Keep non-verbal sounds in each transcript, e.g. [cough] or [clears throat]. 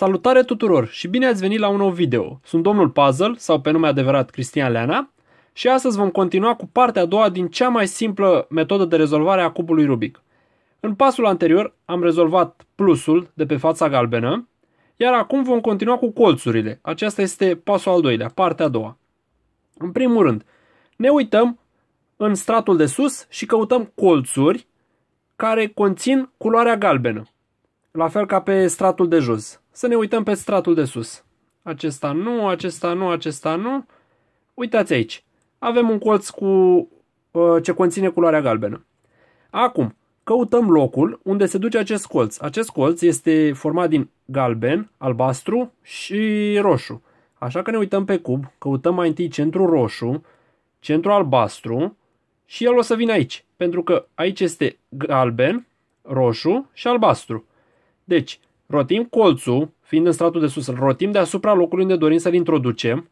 Salutare tuturor și bine ați venit la un nou video! Sunt domnul Puzzle, sau pe nume adevărat Cristian Leana, și astăzi vom continua cu partea a doua din cea mai simplă metodă de rezolvare a cubului Rubik. În pasul anterior am rezolvat plusul de pe fața galbenă, iar acum vom continua cu colțurile. Aceasta este pasul al doilea, partea a doua. În primul rând, ne uităm în stratul de sus și căutăm colțuri care conțin culoarea galbenă. La fel ca pe stratul de jos. Să ne uităm pe stratul de sus. Acesta nu, acesta nu, acesta nu. Uitați aici. Avem un colț cu uh, ce conține culoarea galbenă. Acum, căutăm locul unde se duce acest colț. Acest colț este format din galben, albastru și roșu. Așa că ne uităm pe cub, căutăm mai întâi centru roșu, centru albastru și el o să vină aici, pentru că aici este galben, roșu și albastru. Deci, rotim colțul, fiind în stratul de sus, îl rotim deasupra locului unde dorim să-l introducem.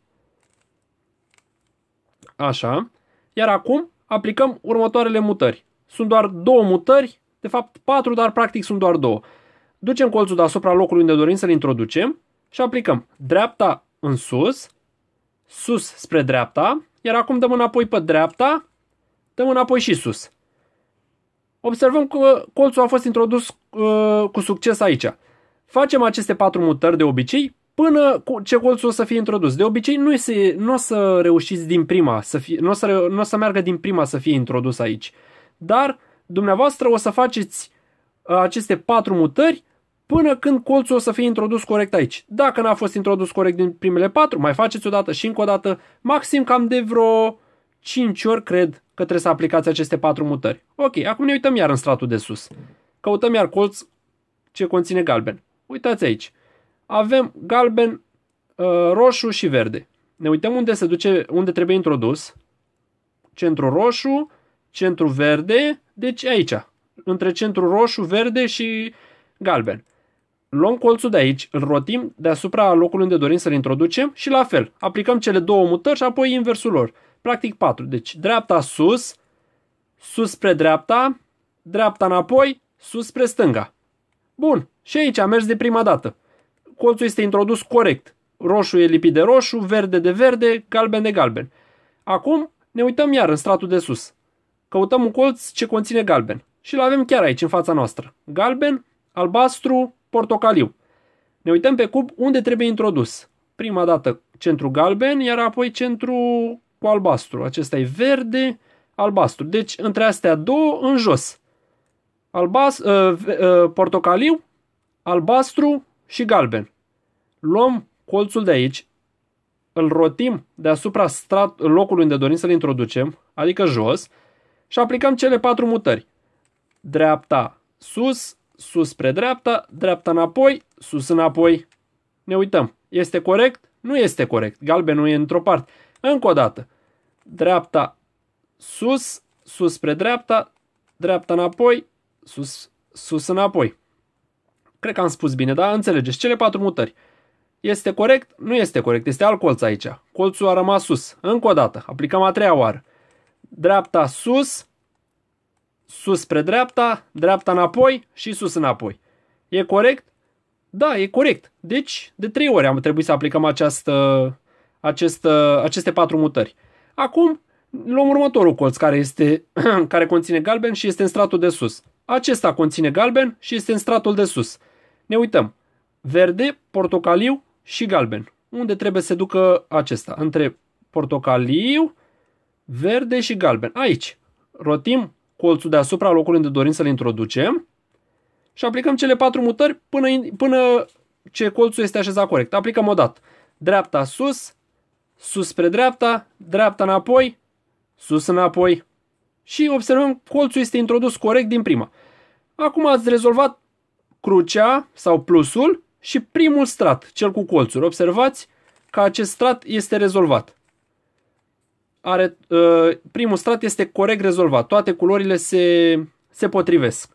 Așa. Iar acum aplicăm următoarele mutări. Sunt doar două mutări, de fapt patru, dar practic sunt doar două. Ducem colțul deasupra locului unde dorim să-l introducem și aplicăm dreapta în sus, sus spre dreapta, iar acum dăm înapoi pe dreapta, dăm înapoi și sus. Observăm că colțul a fost introdus uh, cu succes aici. Facem aceste patru mutări de obicei până ce colț o să fie introdus. De obicei nu, se, nu o să reușiți din prima, să fie, nu, o să, nu o să meargă din prima să fie introdus aici. Dar dumneavoastră o să faceți uh, aceste patru mutări până când colțul o să fie introdus corect aici. Dacă n-a fost introdus corect din primele patru, mai faceți o dată și încă o dată, maxim cam de vreo 5 ori cred că trebuie să aplicați aceste patru mutări. Ok, acum ne uităm iar în stratul de sus. Căutăm iar colț ce conține galben. Uitați aici. Avem galben, uh, roșu și verde. Ne uităm unde se duce, unde trebuie introdus. Centru roșu, centru verde, deci aici, între centru roșu, verde și galben. Luăm colțul de aici, îl rotim deasupra locului unde dorim să-l introducem și la fel, aplicăm cele două mutări și apoi inversul lor. Practic 4, deci dreapta sus, sus spre dreapta, dreapta înapoi, sus spre stânga. Bun, și aici a mers de prima dată. Colțul este introdus corect. Roșu e lipit de roșu, verde de verde, galben de galben. Acum ne uităm iar în stratul de sus. Căutăm un colț ce conține galben. Și l avem chiar aici, în fața noastră. Galben, albastru, portocaliu. Ne uităm pe cub unde trebuie introdus. Prima dată centru galben, iar apoi centru cu albastru. Acesta e verde, albastru. Deci între astea două în jos albas, uh, uh, portocaliu, albastru și galben. Luăm colțul de aici, îl rotim deasupra strat, locului unde dorim să-l introducem, adică jos, și aplicăm cele patru mutări. Dreapta sus, sus spre dreapta, dreapta înapoi, sus înapoi. Ne uităm. Este corect? Nu este corect. Galbenul e într-o parte. Încă o dată. Dreapta sus, sus spre dreapta, dreapta înapoi, sus, sus înapoi. Cred că am spus bine, dar înțelegeți. Cele patru mutări. Este corect? Nu este corect. Este alt colț aici. Colțul a rămas sus. Încă o dată. Aplicăm a treia oară. Dreapta sus, sus spre dreapta, dreapta înapoi și sus înapoi. E corect? Da, e corect. Deci, de trei ori am trebuit să aplicăm această, această, aceste patru mutări. Acum, luăm următorul colț care, este, [clears throat] care conține galben și este în stratul de sus. Acesta conține galben și este în stratul de sus. Ne uităm. Verde, portocaliu și galben. Unde trebuie să ducă acesta? Între portocaliu, verde și galben. Aici. Rotim colțul deasupra locului unde dorim să-l introducem și aplicăm cele patru mutări până, până ce colțul este așezat corect. Aplicăm o dată. Dreapta sus, sus spre dreapta, dreapta înapoi, sus înapoi, și observăm colțul este introdus corect din prima. Acum ați rezolvat crucea sau plusul și primul strat, cel cu colțuri. Observați că acest strat este rezolvat. Are, uh, primul strat este corect rezolvat. Toate culorile se, se potrivesc.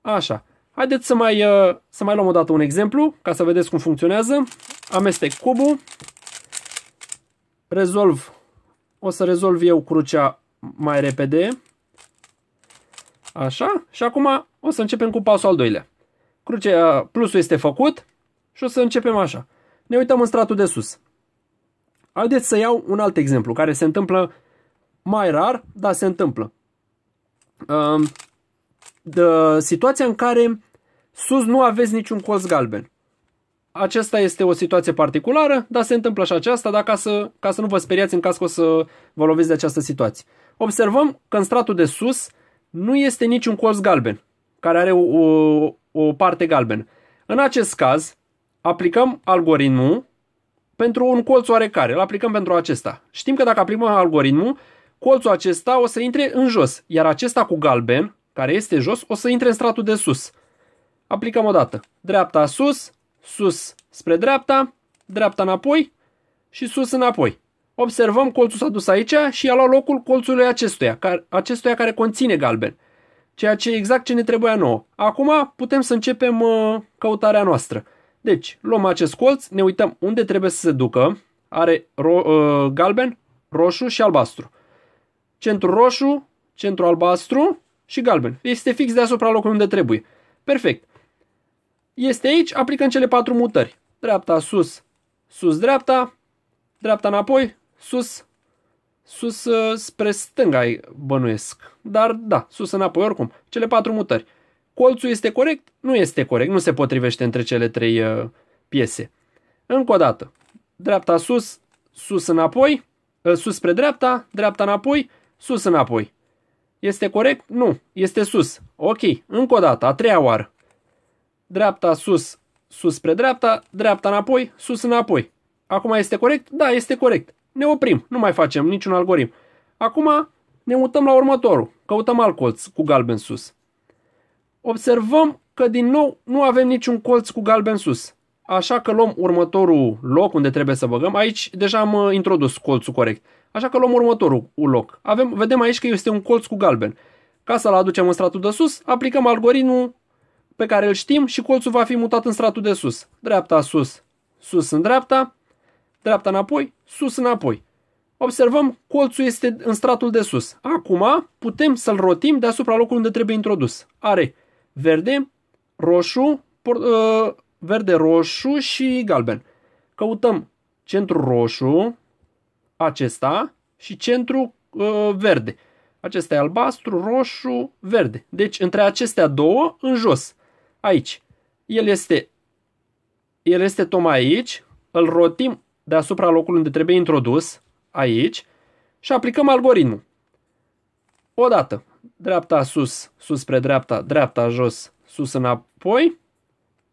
Așa. Haideți să mai, uh, să mai luăm o dată un exemplu ca să vedeți cum funcționează. Amestec cubul. Rezolv. O să rezolv eu crucea mai repede. Așa. Și acum o să începem cu pasul al doilea. Crucea, plusul este făcut și o să începem așa. Ne uităm în stratul de sus. Haideți să iau un alt exemplu care se întâmplă mai rar, dar se întâmplă. de, situația în care sus nu aveți niciun colț galben. Aceasta este o situație particulară, dar se întâmplă și aceasta, dar ca să, ca să nu vă speriați în caz că o să vă loviți de această situație observăm că în stratul de sus nu este niciun colț galben, care are o, o, o parte galbenă. În acest caz, aplicăm algoritmul pentru un colț oarecare, îl aplicăm pentru acesta. Știm că dacă aplicăm algoritmul, colțul acesta o să intre în jos, iar acesta cu galben, care este jos, o să intre în stratul de sus. Aplicăm o dată. Dreapta sus, sus spre dreapta, dreapta înapoi și sus înapoi observăm colțul s-a dus aici și a luat locul colțului acestuia, acestuia care conține galben. Ceea ce e exact ce ne trebuia nouă. Acum putem să începem uh, căutarea noastră. Deci, luăm acest colț, ne uităm unde trebuie să se ducă. Are ro- uh, galben, roșu și albastru. Centru roșu, centru albastru și galben. Este fix deasupra locului unde trebuie. Perfect. Este aici, aplicăm cele patru mutări. Dreapta sus, sus dreapta, dreapta înapoi, sus, sus uh, spre stânga bănuiesc. Dar da, sus înapoi oricum. Cele patru mutări. Colțul este corect? Nu este corect. Nu se potrivește între cele trei uh, piese. Încă o dată. Dreapta sus, sus înapoi, uh, sus spre dreapta, dreapta înapoi, sus înapoi. Este corect? Nu. Este sus. Ok. Încă o dată. A treia oară. Dreapta sus, sus spre dreapta, dreapta înapoi, sus înapoi. Acum este corect? Da, este corect. Ne oprim, nu mai facem niciun algoritm. Acum ne mutăm la următorul, căutăm alt colț cu galben sus. Observăm că din nou nu avem niciun colț cu galben sus. Așa că luăm următorul loc unde trebuie să băgăm. Aici deja am uh, introdus colțul corect. Așa că luăm următorul loc. Avem, vedem aici că este un colț cu galben. Ca să-l aducem în stratul de sus, aplicăm algoritmul pe care îl știm și colțul va fi mutat în stratul de sus. Dreapta sus, sus în dreapta, dreapta înapoi, sus înapoi. Observăm, colțul este în stratul de sus. Acum putem să-l rotim deasupra locului unde trebuie introdus. Are verde, roșu, uh, verde, roșu și galben. Căutăm centru roșu, acesta, și centru uh, verde. Acesta e albastru, roșu, verde. Deci între acestea două, în jos. Aici. El este, el este tocmai aici. Îl rotim deasupra locului unde trebuie introdus, aici, și aplicăm algoritmul. Odată, dreapta sus, sus spre dreapta, dreapta jos, sus înapoi.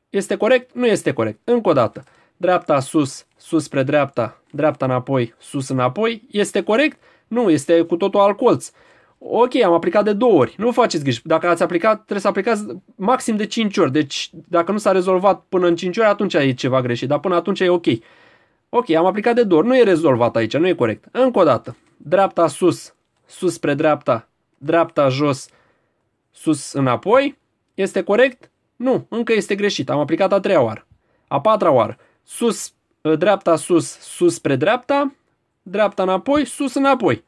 Este corect? Nu este corect. Încă o dată. Dreapta sus, sus spre dreapta, dreapta înapoi, sus înapoi. Este corect? Nu, este cu totul al colț. Ok, am aplicat de două ori. Nu faceți griji. Dacă ați aplicat, trebuie să aplicați maxim de 5 ori. Deci, dacă nu s-a rezolvat până în 5 ori, atunci e ceva greșit. Dar până atunci e ok. Ok, am aplicat de două ori. Nu e rezolvat aici, nu e corect. Încă o dată. Dreapta sus, sus spre dreapta, dreapta jos, sus înapoi. Este corect? Nu, încă este greșit. Am aplicat a treia oară. A patra oară. Sus, ă, dreapta sus, sus spre dreapta, dreapta înapoi, sus înapoi.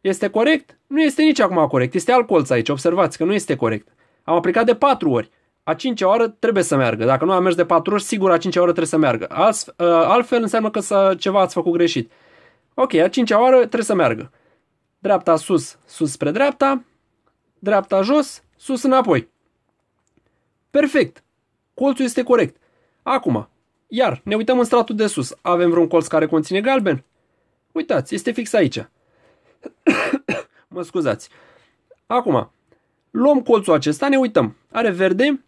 Este corect? Nu este nici acum corect. Este alt colț aici. Observați că nu este corect. Am aplicat de patru ori a cincea oară trebuie să meargă. Dacă nu a mers de patru ori, sigur a cincea oară trebuie să meargă. Uh, altfel înseamnă că să, ceva ați făcut greșit. Ok, a cincea oară trebuie să meargă. Dreapta sus, sus spre dreapta, dreapta jos, sus înapoi. Perfect. Colțul este corect. Acum, iar, ne uităm în stratul de sus. Avem vreun colț care conține galben? Uitați, este fix aici. [coughs] mă scuzați. Acum, luăm colțul acesta, ne uităm. Are verde,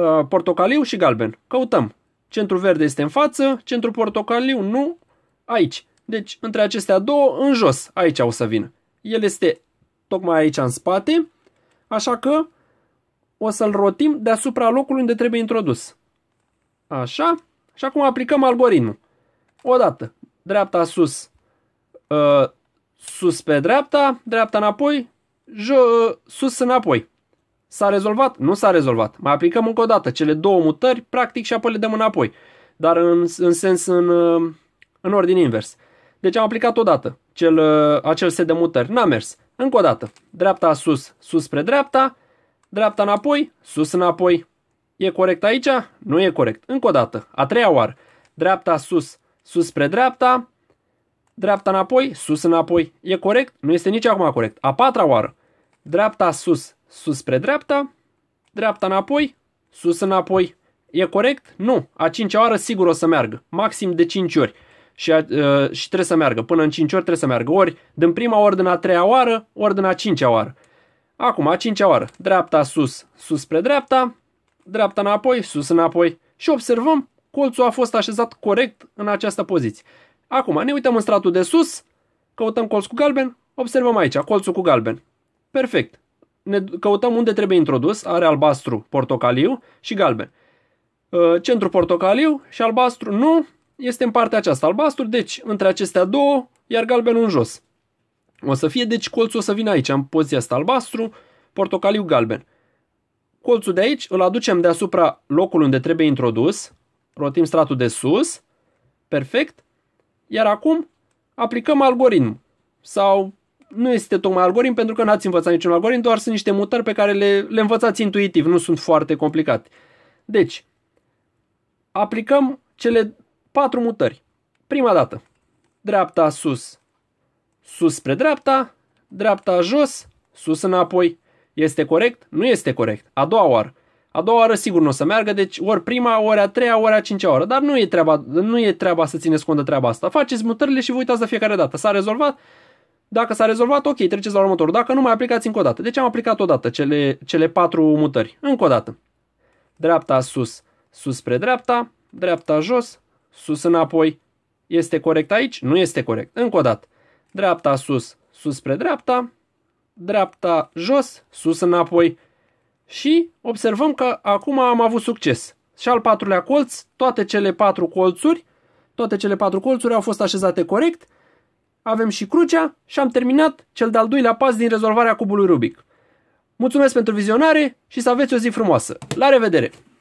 Uh, portocaliu și galben. Căutăm. Centru verde este în față, centru portocaliu nu, aici. Deci, între acestea două, în jos, aici o să vină. El este tocmai aici în spate, așa că o să-l rotim deasupra locului unde trebuie introdus. Așa. Și acum aplicăm algoritmul. Odată, dreapta sus, uh, sus pe dreapta, dreapta înapoi, uh, sus înapoi. S-a rezolvat? Nu s-a rezolvat. Mai aplicăm încă o dată cele două mutări, practic, și apoi le dăm înapoi. Dar în, în sens, în, uh, în ordine invers. Deci am aplicat odată cel, uh, acel set de mutări. N-a mers. Încă o dată. Dreapta sus, sus spre dreapta, dreapta înapoi, sus înapoi. E corect aici? Nu e corect. Încă o dată. A treia oară. Dreapta sus, sus spre dreapta, dreapta înapoi, sus înapoi. E corect? Nu este nici acum corect. A patra oară. Dreapta sus, sus spre dreapta, dreapta înapoi, sus înapoi. E corect? Nu. A cincea oară sigur o să meargă. Maxim de 5 ori. Și, a, uh, și trebuie să meargă. Până în 5 ori trebuie să meargă. Ori din prima, ori din a treia oară, ori din a cincea oară. Acum, a cincea oară. Dreapta sus, sus spre dreapta, dreapta înapoi, sus înapoi. Și observăm, colțul a fost așezat corect în această poziție. Acum, ne uităm în stratul de sus, căutăm colț cu galben, observăm aici, colțul cu galben. Perfect ne căutăm unde trebuie introdus, are albastru, portocaliu și galben. Ă, centru portocaliu și albastru nu, este în partea aceasta albastru, deci între acestea două, iar galbenul în jos. O să fie, deci colțul o să vină aici, în poziția asta albastru, portocaliu, galben. Colțul de aici îl aducem deasupra locului unde trebuie introdus, rotim stratul de sus, perfect, iar acum aplicăm algoritm sau nu este tocmai algoritm pentru că n-ați învățat niciun algoritm, doar sunt niște mutări pe care le, le învățați intuitiv, nu sunt foarte complicate. Deci, aplicăm cele patru mutări. Prima dată, dreapta sus, sus spre dreapta, dreapta jos, sus înapoi. Este corect? Nu este corect. A doua oară. A doua oară sigur nu o să meargă, deci ori prima, ori a treia, ori a cincea oară. Dar nu e treaba, nu e treaba să țineți cont de treaba asta. Faceți mutările și vă uitați de fiecare dată. S-a rezolvat? Dacă s-a rezolvat, ok, treceți la următorul. Dacă nu, mai aplicați încă o dată. Deci am aplicat o dată cele, cele patru mutări. Încă o dată. Dreapta sus, sus spre dreapta, dreapta jos, sus înapoi. Este corect aici? Nu este corect. Încă o dată. Dreapta sus, sus spre dreapta, dreapta jos, sus înapoi. Și observăm că acum am avut succes. Și al patrulea colț, toate cele patru colțuri, toate cele patru colțuri au fost așezate corect avem și crucea și am terminat cel de-al doilea pas din rezolvarea cubului Rubik. Mulțumesc pentru vizionare și să aveți o zi frumoasă. La revedere!